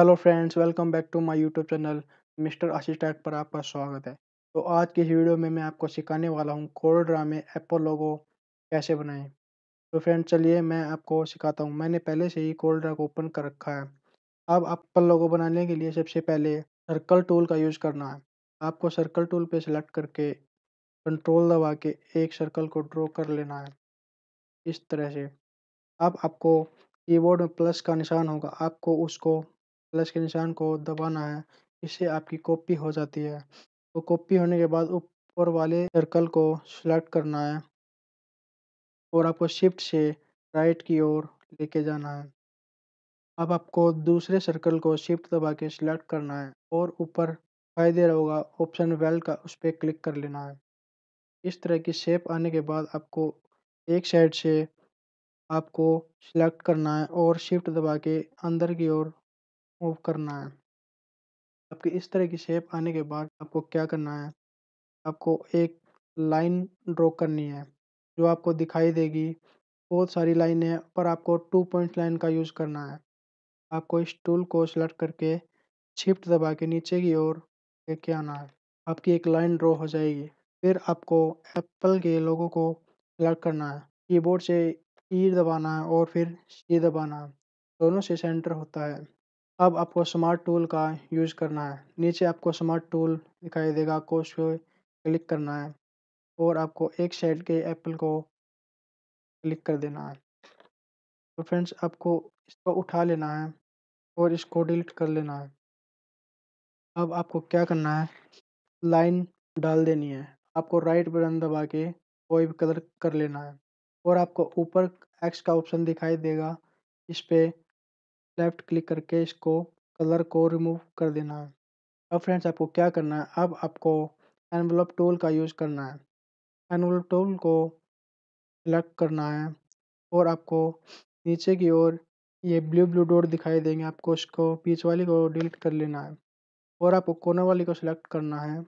Hello friends welcome back to my YouTube channel mister Ashish tech पर आपका स्वागत है तो आज की वीडियो में मैं आपको सिखाने वाला हूं कोडरा में एप्पल लोगो कैसे बनाएं तो फ्रेंड्स चलिए मैं आपको सिखाता हूं मैंने पहले से ही ड्रा को ओपन कर रखा है अब एप्पल लोगो बनाने के लिए सबसे पहले सर्कल टूल का यूज़ करना है आपको सर्कल टूल पर सेलेक्ट करके कंट्रोल दबा के एक सर्कल को ड्रॉ कर लेना है इस तरह से अब आपको कीबोर्ड में प्लस का निशान होगा आपको उसको प्लस के निशान को दबाना है इससे आपकी कॉपी हो जाती है तो कॉपी होने के बाद ऊपर वाले सर्कल को सिलेक्ट करना है और आपको शिफ्ट से राइट की ओर लेके जाना है अब आपको दूसरे सर्कल को शिफ्ट दबा के सिलेक्ट करना है और ऊपर दिखाई दे होगा ऑप्शन वेल का उस पर क्लिक कर लेना है इस तरह की शेप आने के बाद आपको एक साइड से आपको सिलेक्ट करना है और शिफ्ट दबा के अंदर की ओर मूव करना है आपके इस तरह की शेप आने के बाद आपको क्या करना है आपको एक लाइन ड्रॉ करनी है जो आपको दिखाई देगी बहुत सारी लाइन है पर आपको टू पॉइंट लाइन का यूज़ करना है आपको इस टूल को सेलेक्ट करके शिफ्ट दबा के नीचे की ओर लेके आना है आपकी एक लाइन ड्रॉ हो जाएगी फिर आपको एप्पल के लोगों को सेलेक्ट करना है कीबोर्ड से ई दबाना है और फिर सी दबाना है दोनों से सेंटर होता है अब आपको स्मार्ट टूल का यूज़ करना है नीचे आपको स्मार्ट टूल दिखाई देगा आपको उस पर क्लिक करना है और आपको एक साइड के एप्पल को क्लिक कर देना है तो फ्रेंड्स आपको इसको उठा लेना है और इसको डिलीट कर लेना है अब आपको क्या करना है लाइन डाल देनी है आपको राइट बटन दबा के कोई भी कलर कर लेना है और आपको ऊपर एक्स का ऑप्शन दिखाई देगा इस पर लेफ्ट क्लिक करके इसको कलर को रिमूव कर देना है अब फ्रेंड्स आपको क्या करना है अब आपको एनवलप टूल का यूज़ करना है एनवलप टूल को सेलेक्ट करना है और आपको नीचे की ओर ये ब्लू ब्लू डॉट दिखाई देंगे आपको इसको बीच वाली को डिलीट कर लेना है और आपको कोने वाली को सिलेक्ट करना है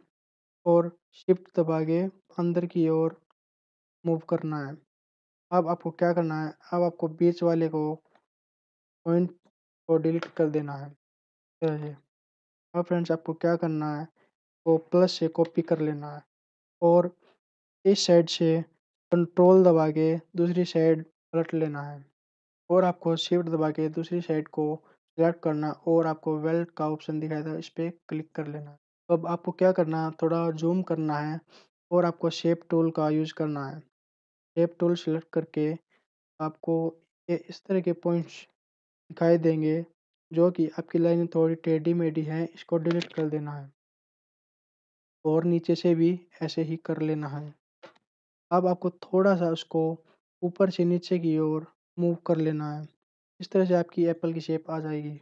और शिफ्ट दबा के अंदर की ओर मूव करना है अब आपको क्या करना है अब आपको बीच वाले को पॉइंट को डिलीट कर देना है और अब फ्रेंड्स आपको क्या करना है वो प्लस से कॉपी कर लेना है और इस साइड से कंट्रोल दबा के दूसरी साइड पलट लेना है और आपको शिफ्ट दबा के दूसरी साइड को सिलेक्ट करना और आपको वेल्ट का ऑप्शन दिखाई देगा इस पर क्लिक कर लेना है तो अब आपको क्या करना है थोड़ा जूम करना है और आपको शेप टूल का यूज़ करना है शेप टूल सेलेक्ट करके आपको इस तरह के पॉइंट्स दिखाई देंगे जो कि आपकी लाइन थोड़ी टेढ़ी मेढ़ी है इसको डिलीट कर देना है और नीचे से भी ऐसे ही कर लेना है अब आपको थोड़ा सा उसको ऊपर से नीचे की ओर मूव कर लेना है इस तरह से आपकी एप्पल की शेप आ जाएगी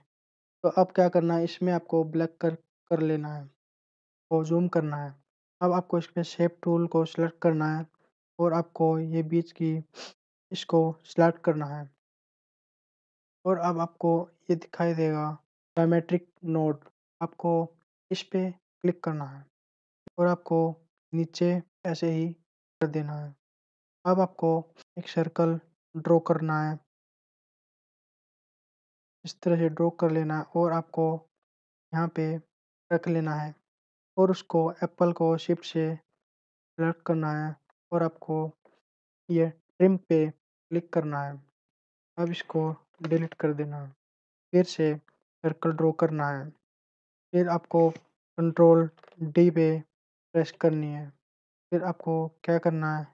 तो अब क्या करना है इसमें आपको ब्लैक कर कर लेना है और जूम करना है अब आपको इसमें शेप टूल को सिलेक्ट करना है और आपको ये बीच की इसको सिलेक्ट करना है और अब आपको ये दिखाई देगा डायमेट्रिक नोड आपको इस पे क्लिक करना है और आपको नीचे ऐसे ही कर देना है अब आपको एक सर्कल ड्रॉ करना है इस तरह से ड्रॉ कर लेना है और आपको यहाँ पे रख लेना है और उसको एप्पल को शिफ्ट से रख करना है और आपको ये ट्रिम पे क्लिक करना है अब इसको डिलीट कर देना है फिर से सर्कल ड्रॉ करना है फिर आपको कंट्रोल डी पे प्रेस करनी है फिर आपको क्या करना है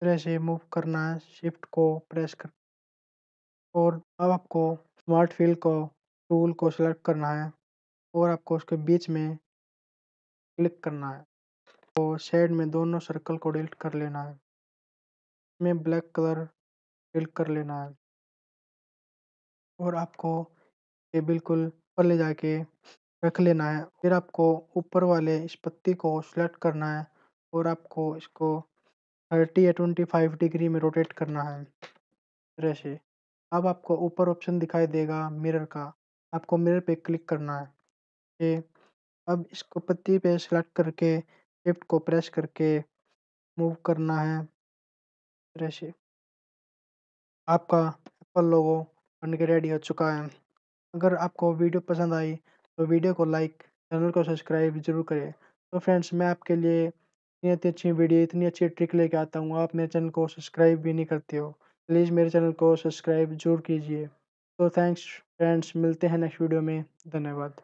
तरह से मूव करना है शिफ्ट को प्रेस कर और अब आपको स्मार्ट फील को टूल को सिलेक्ट करना है और आपको उसके बीच में क्लिक करना है तो शेड में दोनों सर्कल को डिलीट कर लेना है इसमें ब्लैक कलर फिल कर लेना है और आपको ये बिल्कुल ऊपर ले जाके रख लेना है। फिर आपको ऊपर वाले इस पत्ती को सिलेक्ट करना है और आपको इसको थर्टी या ट्वेंटी फाइव डिग्री में रोटेट करना है। तरह से अब आपको ऊपर ऑप्शन दिखाई देगा मिरर का। आपको मिरर पे क्लिक करना है। ये अब इसको पत्ती पे सेलेक्ट करके लिफ्ट को प्रेस करके मूव करना है। तरह से आपका एप्पल लोगो बन के रेडी हो चुका है अगर आपको वीडियो पसंद आई तो वीडियो को लाइक चैनल को सब्सक्राइब जरूर करें तो फ्रेंड्स मैं आपके लिए इतनी अच्छी अच्छी वीडियो इतनी अच्छी ट्रिक लेके आता हूँ आप मेरे चैनल को सब्सक्राइब भी नहीं करते हो प्लीज़ मेरे चैनल को सब्सक्राइब जरूर कीजिए तो थैंक्स फ्रेंड्स मिलते हैं नेक्स्ट वीडियो में धन्यवाद